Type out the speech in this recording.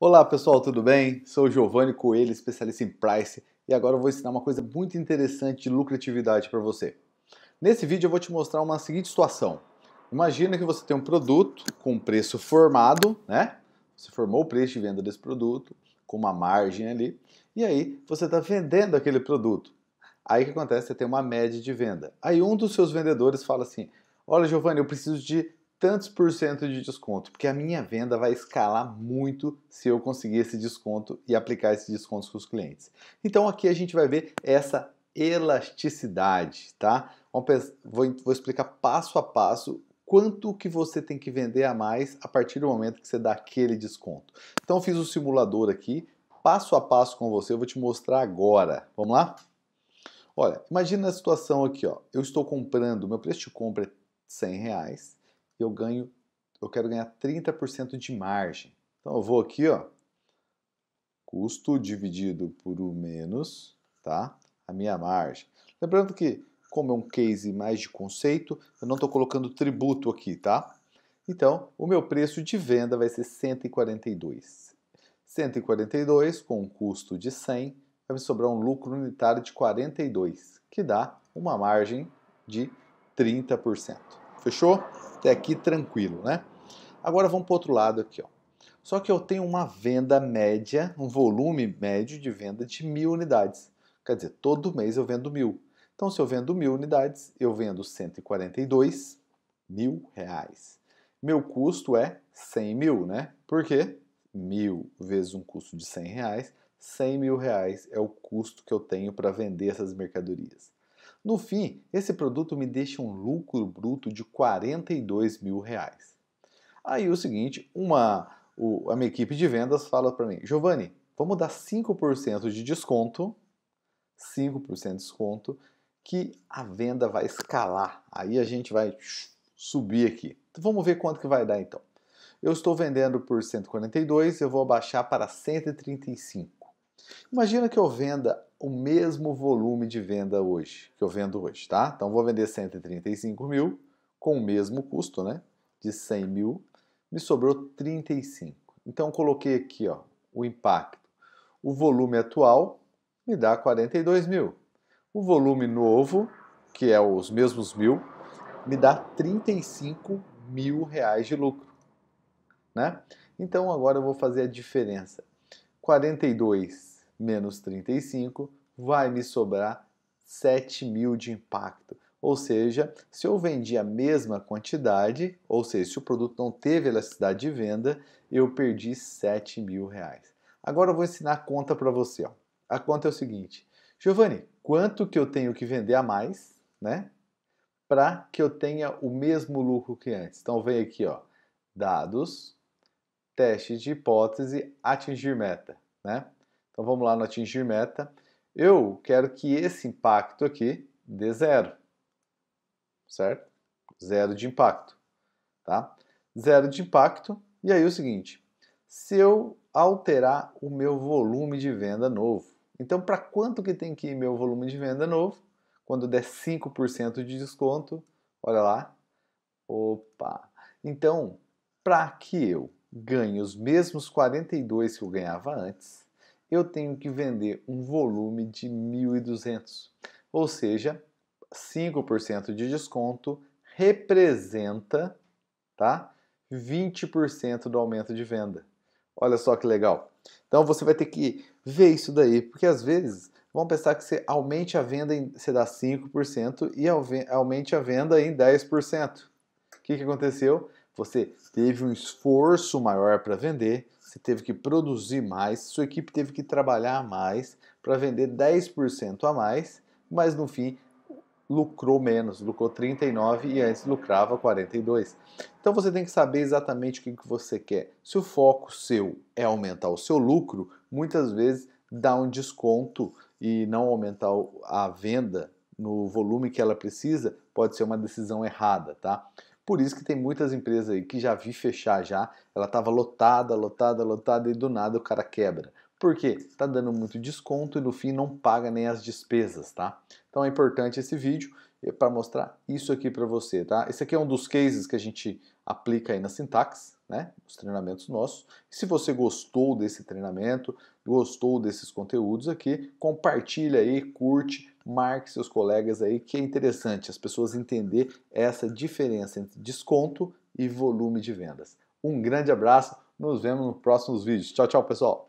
Olá pessoal, tudo bem? Sou Giovanni Coelho, especialista em Price, e agora eu vou ensinar uma coisa muito interessante de lucratividade para você. Nesse vídeo eu vou te mostrar uma seguinte situação. Imagina que você tem um produto com preço formado, né? Você formou o preço de venda desse produto, com uma margem ali, e aí você está vendendo aquele produto. Aí o que acontece? Você tem uma média de venda. Aí um dos seus vendedores fala assim: Olha, Giovanni, eu preciso de tantos por cento de desconto, porque a minha venda vai escalar muito se eu conseguir esse desconto e aplicar esses descontos com os clientes. Então aqui a gente vai ver essa elasticidade, tá? Vou, explicar passo a passo quanto que você tem que vender a mais a partir do momento que você dá aquele desconto. Então fiz o um simulador aqui, passo a passo com você, eu vou te mostrar agora. Vamos lá? Olha, imagina a situação aqui, ó. Eu estou comprando, meu preço de compra é 100 reais eu ganho, eu quero ganhar 30% de margem. Então eu vou aqui, ó, custo dividido por o menos, tá? A minha margem. Lembrando que como é um case mais de conceito, eu não estou colocando tributo aqui, tá? Então, o meu preço de venda vai ser 142. 142 com um custo de 100 vai me sobrar um lucro unitário de 42, que dá uma margem de 30%. Fechou? Até aqui tranquilo, né? Agora vamos para o outro lado aqui, ó. Só que eu tenho uma venda média, um volume médio de venda de mil unidades. Quer dizer, todo mês eu vendo mil. Então, se eu vendo mil unidades, eu vendo 142 mil reais. Meu custo é 100 mil, né? Por quê? Mil vezes um custo de 100 reais, 100 mil reais é o custo que eu tenho para vender essas mercadorias. No fim, esse produto me deixa um lucro bruto de 42 mil reais. Aí o seguinte, uma, o, a minha equipe de vendas fala para mim, Giovanni, vamos dar 5% de desconto, 5% de desconto, que a venda vai escalar. Aí a gente vai subir aqui. Então, vamos ver quanto que vai dar então. Eu estou vendendo por 142, eu vou abaixar para 135. Imagina que eu venda o mesmo volume de venda hoje, que eu vendo hoje, tá? Então vou vender 135 mil com o mesmo custo, né? De 100 mil, me sobrou 35. Então coloquei aqui, ó, o impacto. O volume atual me dá 42 mil. O volume novo, que é os mesmos mil, me dá 35 mil reais de lucro, né? Então agora eu vou fazer a diferença. 42 menos 35, vai me sobrar 7 mil de impacto. Ou seja, se eu vendi a mesma quantidade, ou seja, se o produto não teve elasticidade de venda, eu perdi 7 mil reais. Agora eu vou ensinar a conta para você. Ó. A conta é o seguinte, Giovanni, quanto que eu tenho que vender a mais, né? Para que eu tenha o mesmo lucro que antes. Então vem aqui, ó, dados, teste de hipótese, atingir meta, né? Então vamos lá no atingir meta. Eu quero que esse impacto aqui dê zero, certo? Zero de impacto, tá? Zero de impacto. E aí é o seguinte, se eu alterar o meu volume de venda novo, então para quanto que tem que ir meu volume de venda novo? Quando der 5% de desconto, olha lá, opa. Então, para que eu ganhe os mesmos 42 que eu ganhava antes, eu tenho que vender um volume de 1.200. Ou seja, 5% de desconto representa tá, 20% do aumento de venda. Olha só que legal. Então você vai ter que ver isso daí, porque às vezes vão pensar que você aumente a venda em você dá 5% e aumente a venda em 10%. O que, que aconteceu? Você teve um esforço maior para vender, você teve que produzir mais, sua equipe teve que trabalhar mais para vender 10% a mais, mas no fim lucrou menos, lucrou 39 e antes lucrava 42. Então você tem que saber exatamente o que, você quer. Se o foco seu é aumentar o seu lucro, muitas vezes dá um desconto e não aumentar a venda no volume que ela precisa pode ser uma decisão errada, tá? Por isso que tem muitas empresas aí que já vi fechar já, ela estava lotada, lotada, lotada e do nada o cara quebra. Por quê? Tá dando muito desconto e no fim não paga nem as despesas, tá? Então é importante esse vídeo eh, para mostrar isso aqui para você, tá? Esse aqui é um dos cases que a gente aplica aí na sintaxe, né? Os treinamentos nossos. se você gostou desse treinamento, gostou desses conteúdos aqui, compartilha aí, curte, marque seus colegas aí, que é interessante as pessoas entender essa diferença entre desconto e volume de vendas. Um grande abraço, nos vemos nos próximos vídeos. Tchau, tchau, pessoal!